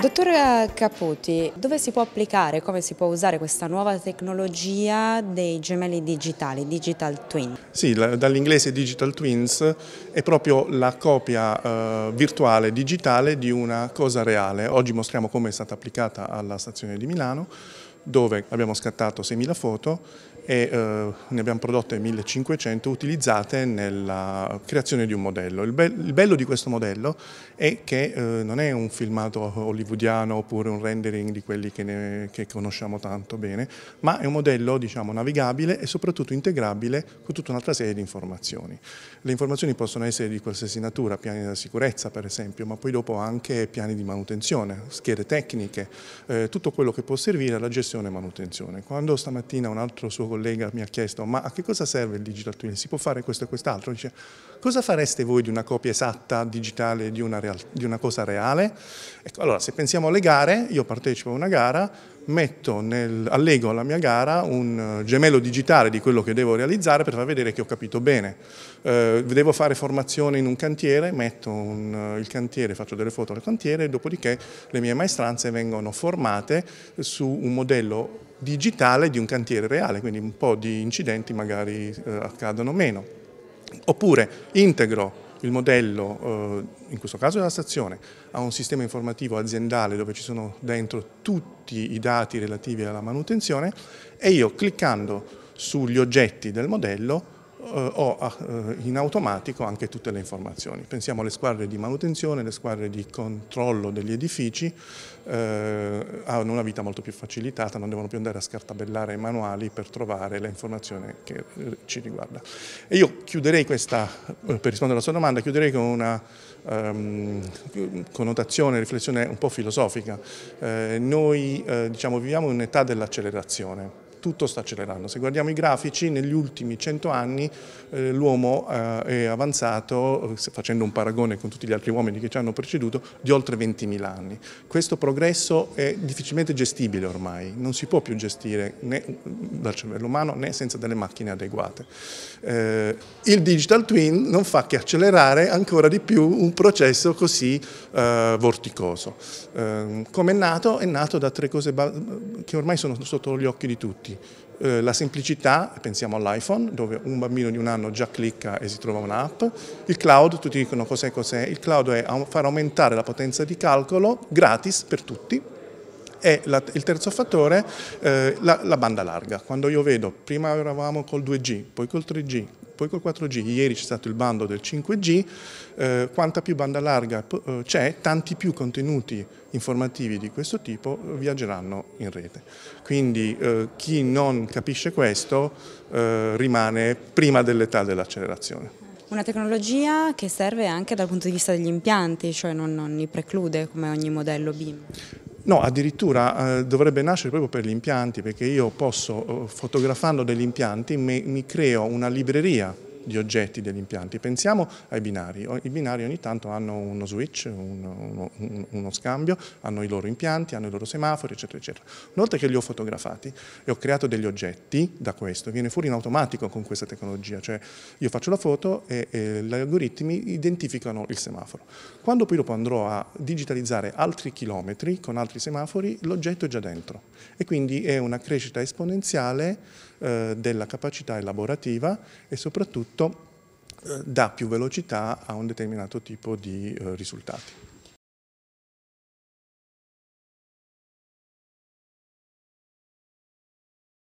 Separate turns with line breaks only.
Dottor Caputi, dove si può applicare, come si può usare questa nuova tecnologia dei gemelli digitali, digital twin? Sì, dall'inglese digital twins è proprio la copia eh, virtuale digitale di una cosa reale. Oggi mostriamo come è stata applicata alla stazione di Milano dove abbiamo scattato 6.000 foto e eh, ne abbiamo prodotte 1.500 utilizzate nella creazione di un modello. Il, be il bello di questo modello è che eh, non è un filmato hollywoodiano oppure un rendering di quelli che, ne, che conosciamo tanto bene, ma è un modello diciamo, navigabile e soprattutto integrabile con tutta un'altra serie di informazioni. Le informazioni possono essere di qualsiasi natura, piani di sicurezza per esempio, ma poi dopo anche piani di manutenzione, schede tecniche, eh, tutto quello che può servire alla gestione progettazione e manutenzione. Quando stamattina un altro suo collega mi ha chiesto ma a che cosa serve il digital twin, si può fare questo e quest'altro, dice cosa fareste voi di una copia esatta digitale di una, di una cosa reale? Ecco, allora se pensiamo alle gare, io partecipo a una gara, metto nel, allego alla mia gara un eh, gemello digitale di quello che devo realizzare per far vedere che ho capito bene. Eh, devo fare formazione in un cantiere, metto un, eh, il cantiere, faccio delle foto al cantiere, dopodiché le mie maestranze vengono formate su un modello digitale di un cantiere reale, quindi un po' di incidenti magari eh, accadono meno. Oppure integro il modello, eh, in questo caso della stazione, ha un sistema informativo aziendale dove ci sono dentro tutti i dati relativi alla manutenzione e io cliccando sugli oggetti del modello ho eh, eh, in automatico anche tutte le informazioni. Pensiamo alle squadre di manutenzione, le squadre di controllo degli edifici, eh, hanno una vita molto più facilitata, non devono più andare a scartabellare i manuali per trovare la informazione che eh, ci riguarda. E io chiuderei questa, per rispondere alla sua domanda, chiuderei con una ehm, connotazione, riflessione un po' filosofica. Eh, noi eh, diciamo, viviamo in un'età dell'accelerazione tutto sta accelerando. Se guardiamo i grafici, negli ultimi 100 anni eh, l'uomo eh, è avanzato, eh, facendo un paragone con tutti gli altri uomini che ci hanno preceduto, di oltre 20.000 anni. Questo progresso è difficilmente gestibile ormai, non si può più gestire né dal cervello umano né senza delle macchine adeguate. Eh, il digital twin non fa che accelerare ancora di più un processo così eh, vorticoso. Ehm, come è nato? È nato da tre cose che ormai sono sotto gli occhi di tutti. Eh, la semplicità, pensiamo all'iPhone, dove un bambino di un anno già clicca e si trova un'app. Il cloud, tutti dicono cos'è cos'è, il cloud è far aumentare la potenza di calcolo gratis per tutti, e la, il terzo fattore eh, la, la, banda larga. Quando io vedo, prima eravamo col 2G, poi col 3G, poi col 4G, ieri c'è stato il bando del 5G, eh, quanta più banda larga eh, c'è, tanti più contenuti informativi di questo tipo eh, viaggeranno in rete. Quindi eh, chi non capisce questo eh, rimane prima dell'età dell'accelerazione. Una tecnologia che serve anche dal punto di vista degli impianti, cioè non, non li preclude come ogni modello BIM. No, addirittura eh, dovrebbe nascere proprio per gli impianti, perché io posso, eh, fotografando degli impianti, mi, mi creo una libreria di oggetti degli impianti. Pensiamo ai binari. I binari ogni tanto hanno uno switch, uno, uno, uno scambio, hanno i loro impianti, hanno i loro semafori, eccetera, eccetera. Una volta che li ho fotografati e ho creato degli oggetti da questo, viene fuori in automatico con questa tecnologia, cioè io faccio la foto e, e gli algoritmi identificano il semaforo. Quando poi dopo andrò a digitalizzare altri chilometri con altri semafori, l'oggetto è già dentro e quindi è una crescita esponenziale eh, della capacità elaborativa e soprattutto scritto eh, dà più velocità a un determinato tipo di eh, risultati.